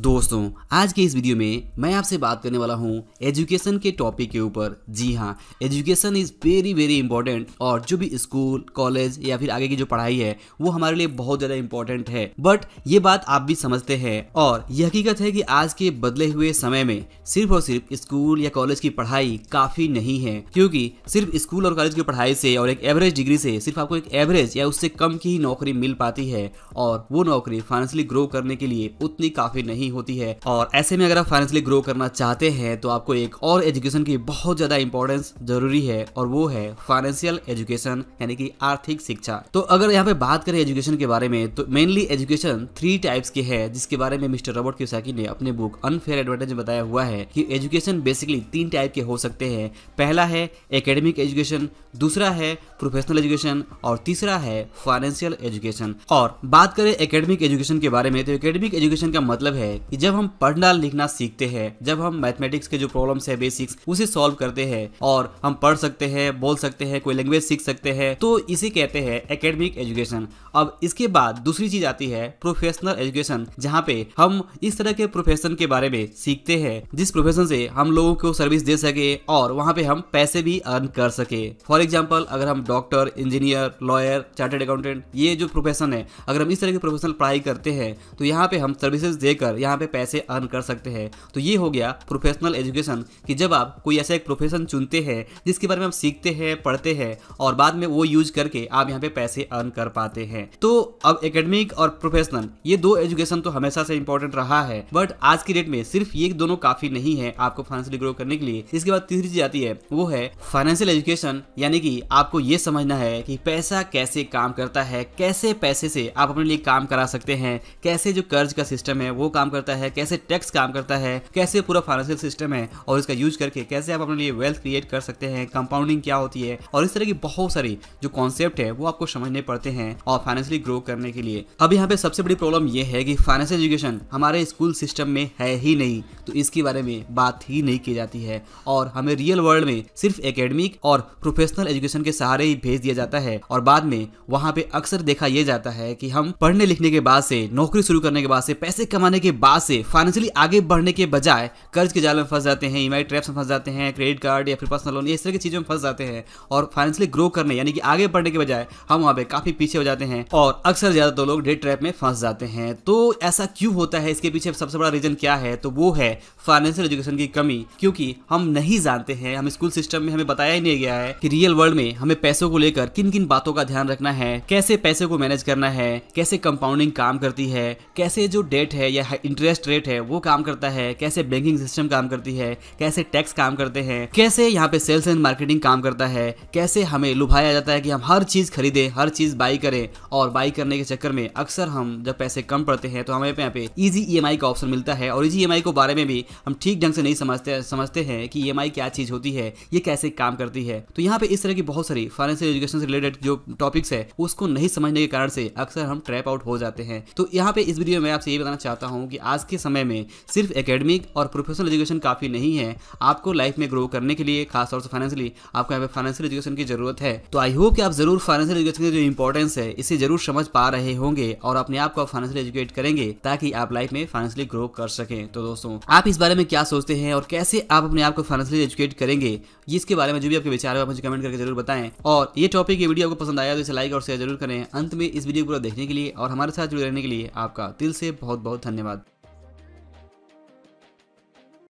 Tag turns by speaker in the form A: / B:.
A: दोस्तों आज के इस वीडियो में मैं आपसे बात करने वाला हूँ एजुकेशन के टॉपिक के ऊपर जी हाँ education is very very important और जो भी स्कूल कॉलेज या फिर आगे की जो पढ़ाई है वो हमारे लिए बहुत ज़्यादा इंपॉर्टेंट है बट ये बात आप भी समझते हैं और यह हकीकत है कि आज के बदले हुए समय में सिर्फ और सिर्फ स्कूल या कॉलेज की पढ़ाई काफ़ी नहीं है क्योंकि सिर्फ स्कूल और कॉलेज की पढ़ाई से और एक एवरेज डिग्री से सिर्फ आपको एक एवरेज या उससे कम की ही नौकरी मिल पाती है और वो नौकरी फाइनेंशियली ग्रो करने के लिए उतनी काफ़ी नहीं नहीं होती है और ऐसे में अगर आप फाइनेंशियली ग्रो करना चाहते हैं तो आपको एक और एजुकेशन की बहुत ज्यादा इंपॉर्टेंस जरूरी है और वो है फाइनेंशियल एजुकेशन यानी कि आर्थिक शिक्षा तो अगर यहाँ पे बात करें एजुकेशन के बारे में तो मेनली एजुकेशन थ्री टाइप्स की है जिसके बारे में मिस्टर रॉबर्ट किसाकी ने अपने बुक अनफेयर एडवांटेज बताया हुआ है कि एजुकेशन बेसिकली तीन टाइप के हो सकते हैं पहला है एकेडमिक एजुकेशन दूसरा है प्रोफेशनल एजुकेशन और तीसरा है फाइनेंशियल एजुकेशन और बात करें एकेडमिक एजुकेशन के बारे में तो एकेडमिक एजुकेशन का मतलब है है कि जब हम पढ़ना लिखना सीखते हैं जब हम मैथमेटिक्स के जो प्रॉब्लम्स है बेसिक्स उसे सॉल्व करते हैं और हम पढ़ सकते हैं बोल सकते हैं कोई लैंग्वेज सीख सकते हैं तो इसे कहते हैं एकेडमिक एजुकेशन अब इसके बाद दूसरी चीज आती है प्रोफेशनल एजुकेशन जहाँ पे हम इस तरह के प्रोफेशन के बारे में सीखते हैं जिस प्रोफेशन से हम लोगों को सर्विस दे सके और वहाँ पे हम पैसे भी अर्न कर सके फॉर एग्जाम्पल अगर हम doctor engineer lawyer chartered accountant ये जो प्रोफेशन है अगर हम इस तरह के प्रोफेशनल पढ़ाई करते हैं तो यहाँ पे हम सर्विसेज देकर कर यहाँ पे पैसे अर्न कर सकते हैं तो ये हो गया प्रोफेशनल एजुकेशन कि जब आप कोई ऐसा एक प्रोफेशन चुनते हैं जिसके बारे में आप सीखते हैं पढ़ते हैं और बाद में वो यूज करके आप यहाँ पे पैसे अर्न कर पाते हैं तो अब एकेडमिक और प्रोफेशनल ये दो एजुकेशन तो हमेशा से इंपॉर्टेंट रहा है बट आज की डेट में सिर्फ ये दोनों काफी नहीं है आपको फाइनेंशियल ग्रो करने के लिए इसके बाद तीसरी चीज आती है वो है फाइनेंशियल एजुकेशन यानी कि आपको ये समझना है कि पैसा कैसे काम करता है कैसे पैसे से आप अपने लिए काम करा सकते हैं कैसे जो कर्ज का सिस्टम है वो काम काम करता है कैसे टैक्स काम करता है कैसे पूरा फाइनेंशियल सिस्टम है और इसका यूज करके कैसे आप अपने लिए वेल्थ क्रिएट कर सकते हैं कंपाउंडिंग क्या होती है और इस तरह की बहुत सारी जो कॉन्सेप्ट है वो आपको समझने पड़ते हैं और फाइनेंशियली ग्रो करने के लिए अब यहाँ पे सबसे बड़ी प्रॉब्लम ये है कि फाइनेंशियल एजुकेशन हमारे स्कूल सिस्टम में है ही नहीं तो इसके बारे में बात ही नहीं की जाती है और हमें रियल वर्ल्ड में सिर्फ एकेडमिक और प्रोफेशनल एजुकेशन के सहारे ही भेज दिया जाता है और बाद में वहाँ पे अक्सर देखा यह जाता है कि हम पढ़ने लिखने के बाद से नौकरी शुरू करने के बाद से पैसे कमाने के बाद से फाइनेंशियली आगे बढ़ने के बजाय कर्ज के जाल में फंस जाते हैं ई ट्रैप्स में फंस जाते हैं क्रेडिट कार्ड या फिर पर्सनल लोन इस तरह की चीज़ों में फंस जाते हैं और फाइनेंशियली ग्रो करने यानी कि आगे बढ़ने के बजाय हम वहाँ पे काफ़ी पीछे हो जाते हैं और अक्सर ज़्यादा तो लोग डेट ट्रैप में फंस जाते हैं तो ऐसा क्यों होता है इसके पीछे सबसे बड़ा रीज़न क्या है तो वो है फाइनेंशियल एजुकेशन की कमी क्योंकि हम नहीं जानते हैं हम स्कूल सिस्टम में हमें बताया ही नहीं गया है कि रियल वर्ल्ड में हमें पैसों को लेकर किन किन बातों का ध्यान रखना है कैसे पैसे को मैनेज करना है कैसे कंपाउंडिंग काम करती है कैसे जो डेट है या इंटरेस्ट रेट है वो काम करता है कैसे बैंकिंग सिस्टम काम करती है कैसे टैक्स काम करते हैं कैसे यहाँ पे सेल्स एंड मार्केटिंग काम करता है कैसे हमें लुभाया जाता है कि हम हर चीज़ खरीदें हर चीज़ बाई करें और बाई करने के चक्कर में अक्सर हम जब पैसे कम पड़ते हैं तो हमें यहाँ पे ईजी ई का ऑप्शन मिलता है और ईजी ई को बारे में भी हम ठीक ढंग से नहीं समझते समझते हैं कि ई क्या चीज़ होती है ये कैसे काम करती है तो यहाँ पे इस तरह की बहुत सारी फाइनेंशियल एजुकेशन से रिलेटेड जो टॉपिक्स है उसको नहीं समझने के कारण से अक्सर हम ट्रैप आउट हो जाते हैं तो यहाँ पे इस वीडियो में आपसे ये बताना चाहता हूँ क्योंकि आज के समय में सिर्फ एकेडमिक और प्रोफेशनल एजुकेशन काफ़ी नहीं है आपको लाइफ में ग्रो करने के लिए खासतौर से फाइनेंशियली आपको यहाँ पे फाइनेंशियल एजुकेशन की जरूरत है तो आई होप कि आप जरूर फाइनेंशियल एजुकेशन की जो इंपॉर्टेंस है इसे जरूर समझ पा रहे होंगे और अपने आप को फाइनेंशियल एजुकेट करेंगे ताकि आप लाइफ में फाइनेंशियली ग्रो कर सकें तो दोस्तों आप इस बारे में क्या सोचते हैं और कैसे आप अपने आप को फाइनेंशियली एजुकेट करेंगे जिसके बारे में जो भी आपके विचार है मुझे कमेंट करके जरूर बताएं और ये टॉपिक ये वीडियो आपको पसंद आया तो इसे लाइक और शेयर जरूर करें अंत में इस वीडियो को देखने के लिए और हमारे साथ जुड़े रहने के लिए आपका दिल से बहुत बहुत धन्यवाद